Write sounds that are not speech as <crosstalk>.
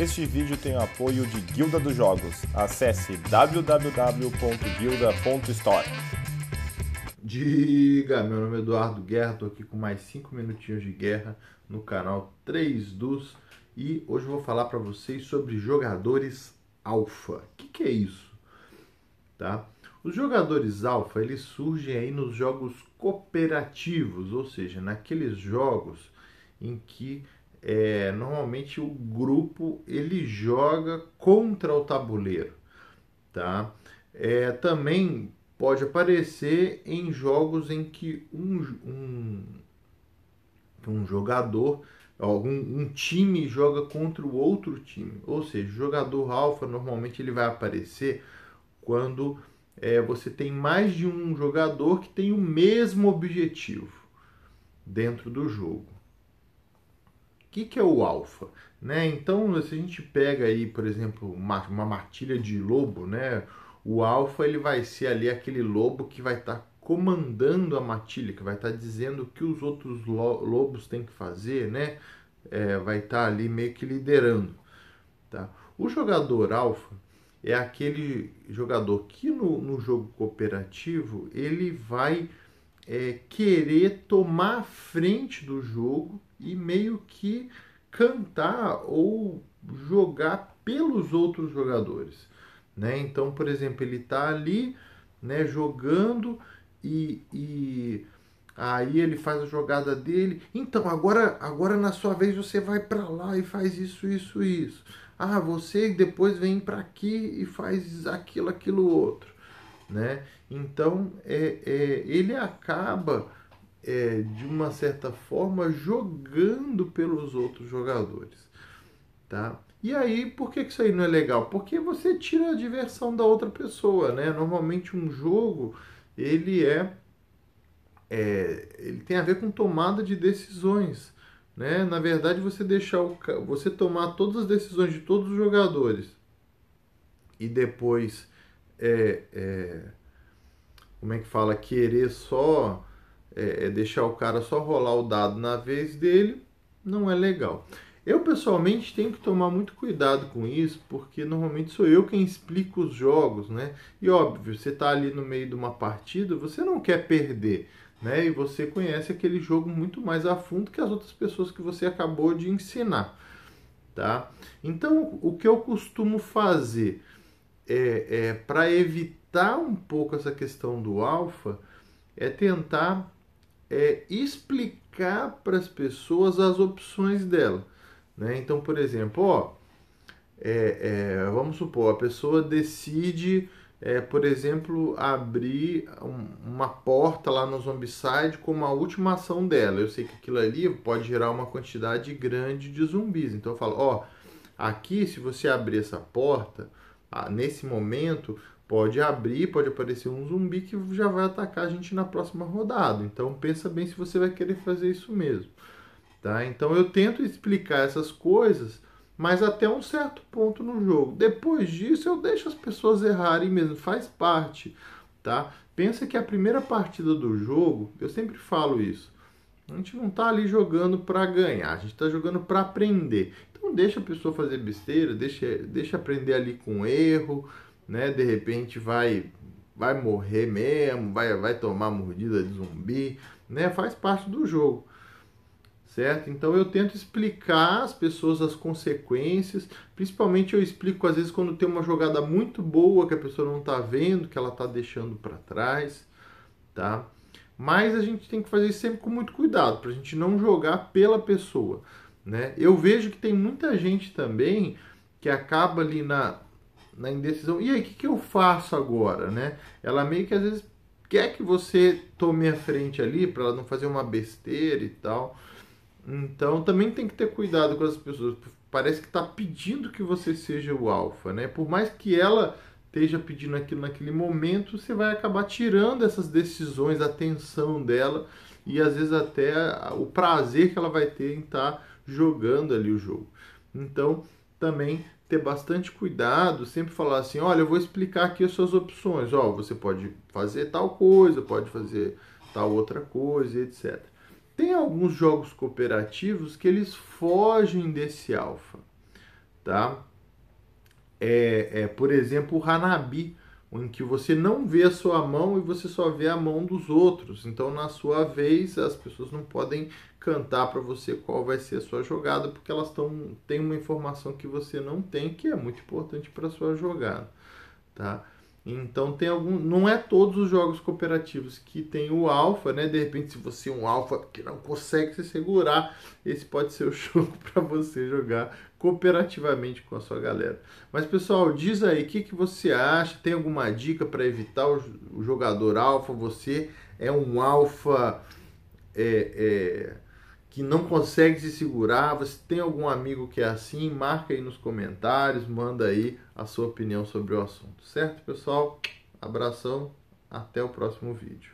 Este vídeo tem o apoio de Guilda dos Jogos. Acesse www.guilda.store. Diga, meu nome é Eduardo Guerra, estou aqui com mais 5 minutinhos de guerra no canal 3 dos e hoje vou falar para vocês sobre jogadores alfa. O que, que é isso? Tá? Os jogadores alfa eles surgem aí nos jogos cooperativos, ou seja, naqueles jogos em que é, normalmente o grupo ele joga contra o tabuleiro, tá? É, também pode aparecer em jogos em que um, um, um jogador, algum um time joga contra o outro time, ou seja, o jogador alfa normalmente ele vai aparecer quando é, você tem mais de um jogador que tem o mesmo objetivo dentro do jogo que, que é o alfa? Né? Então, se a gente pega aí, por exemplo, uma, uma matilha de lobo, né? o alfa ele vai ser ali aquele lobo que vai estar tá comandando a matilha, que vai estar tá dizendo o que os outros lo lobos têm que fazer, né? É, vai estar tá ali meio que liderando. Tá? O jogador alfa é aquele jogador que no, no jogo cooperativo ele vai é, querer tomar a frente do jogo e meio que cantar ou jogar pelos outros jogadores. Né? Então, por exemplo, ele está ali né, jogando e, e, aí ele faz a jogada dele. Então, agora, agora na sua vez você vai para lá e faz isso, isso, isso. Ah, você depois vem para aqui e faz aquilo, aquilo outro. Né? Então, é, é, ele acaba, é, de uma certa forma, jogando pelos outros jogadores. Tá? E aí, por que isso aí não é legal? Porque você tira a diversão da outra pessoa, né? Normalmente um jogo, ele é, é ele tem a ver com tomada de decisões, né? Na verdade, você deixar o, você tomar todas as decisões de todos os jogadores e depois é, é, como é que fala, querer só é, é, deixar o cara só rolar o dado na vez dele, não é legal. Eu pessoalmente tenho que tomar muito cuidado com isso, porque normalmente sou eu quem explico os jogos, né? E óbvio, você está ali no meio de uma partida, você não quer perder, né? E você conhece aquele jogo muito mais a fundo que as outras pessoas que você acabou de ensinar, tá? Então, o que eu costumo fazer? é, é para evitar um pouco essa questão do alfa, é tentar é, explicar para as pessoas as opções dela. Né? Então, por exemplo, ó, é, é, vamos supor, a pessoa decide, é, por exemplo, abrir um, uma porta lá no Zombicide como a última ação dela. Eu sei que aquilo ali pode gerar uma quantidade grande de zumbis. Então eu falo, ó, aqui se você abrir essa porta, nesse momento, pode abrir, pode aparecer um zumbi que já vai atacar a gente na próxima rodada. Então pensa bem se você vai querer fazer isso mesmo. Tá? Então eu tento explicar essas coisas, mas até um certo ponto no jogo. Depois disso eu deixo as pessoas errarem mesmo, faz parte, tá? Pensa que a primeira partida do jogo, eu sempre falo isso. A gente não está ali jogando para ganhar, a gente está jogando para aprender. Então deixa a pessoa fazer besteira, deixa, deixa aprender ali com erro, né? De repente vai vai morrer mesmo, vai, vai tomar mordida de zumbi, né? Faz parte do jogo. Certo? Então eu tento explicar às pessoas as consequências, principalmente eu explico às vezes quando tem uma jogada muito boa que a pessoa não está vendo, que ela está deixando para trás, tá? Mas a gente tem que fazer isso sempre com muito cuidado, para a gente não jogar pela pessoa. Né? Eu vejo que tem muita gente também que acaba ali na, na indecisão. E aí, o que, que eu faço agora? Né? Ela meio que às vezes quer que você tome a frente ali para ela não fazer uma besteira e tal. Então também tem que ter cuidado com as pessoas. Parece que está pedindo que você seja o alfa, né? Por mais que ela esteja pedindo aquilo naquele momento, você vai acabar tirando essas decisões, a atenção dela e às vezes até o prazer que ela vai ter em estar tá jogando ali o jogo. Então, também ter bastante cuidado, sempre falar assim, olha, eu vou explicar aqui as suas opções, ó, você pode fazer tal coisa, pode fazer tal outra coisa, etc. Tem alguns jogos cooperativos que eles fogem desse alfa, tá? É, é, por exemplo, o Hanabi, em que você não vê a sua mão e você só vê a mão dos outros. Então, na sua vez, as pessoas não podem cantar para você qual vai ser a sua jogada, porque elas tão, têm uma informação que você não tem, que é muito importante para a sua jogada, tá? Então tem algum, não é todos os jogos cooperativos que tem o alfa, né? De repente se você é um alfa que não consegue se segurar, esse pode ser o <laughs> jogo para você jogar cooperativamente com a sua galera. Mas pessoal, diz aí o que, que você acha? Tem alguma dica para evitar o, o jogador alfa? Você é um alfa é, é que não consegue se segurar. Você tem algum amigo que é assim? Marca aí nos comentários, manda aí a sua opinião sobre o assunto. Certo, pessoal? Abração, até o próximo vídeo.